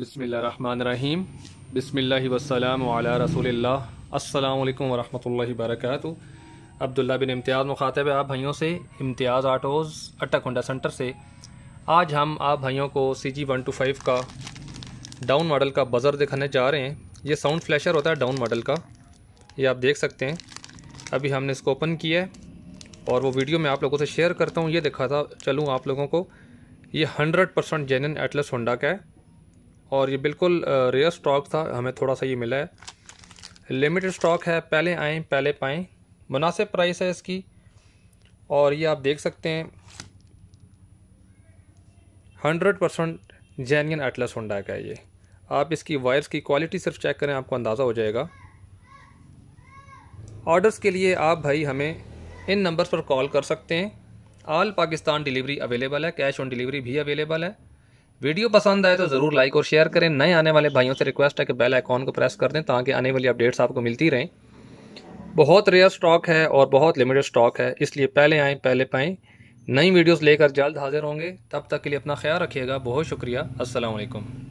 बिसमीम बसमिल्ल वसलम रसूल अल्लाम वरहमल वरक अब्दुल्ला बिन इम्तियाज़ मुखातब आप भाइयों से Imtiaz autos Attock Honda centre से आज हम आप भाइयों को C G one two five का डाउन मॉडल का बज़र दिखाने जा रहे हैं ये साउंड फ्लैशर होता है डाउन मॉडल का ये आप देख सकते हैं अभी हमने इसको ओपन किया है और वो वीडियो मैं आप लोगों से शेयर करता हूँ ये दिखा था चलूँ आप लोगों को ये हंड्रेड परसेंट जेन एटलस होंडा का है और ये बिल्कुल रेयर स्टॉक था हमें थोड़ा सा ये मिला है लिमिटेड स्टॉक है पहले आए पहले पाएँ मुनासिब प्राइस है इसकी और ये आप देख सकते हैं hundred percent genuine Atlas Honda का है ये आप इसकी वायर्स की क्वालिटी सिर्फ चेक करें आपको अंदाज़ा हो जाएगा ऑर्डर्स के लिए आप भाई हमें इन नंबर्स पर कॉल कर सकते हैं आल पाकिस्तान डिलीवरी अवेलेबल है कैश ऑन डिलीवरी भी अवेलेबल है वीडियो पसंद आए तो ज़रूर लाइक और शेयर करें नए आने वाले भाइयों से रिक्वेस्ट है कि बेल आइकॉन को प्रेस कर दें ताकि आने वाली अपडेट्स आपको मिलती रहें बहुत रेयर स्टॉक है और बहुत लिमिटेड स्टॉक है इसलिए पहले आएँ पहले पाएँ नई वीडियोस लेकर जल्द हाजिर होंगे तब तक के लिए अपना ख्याल रखिएगा बहुत शुक्रिया असलकम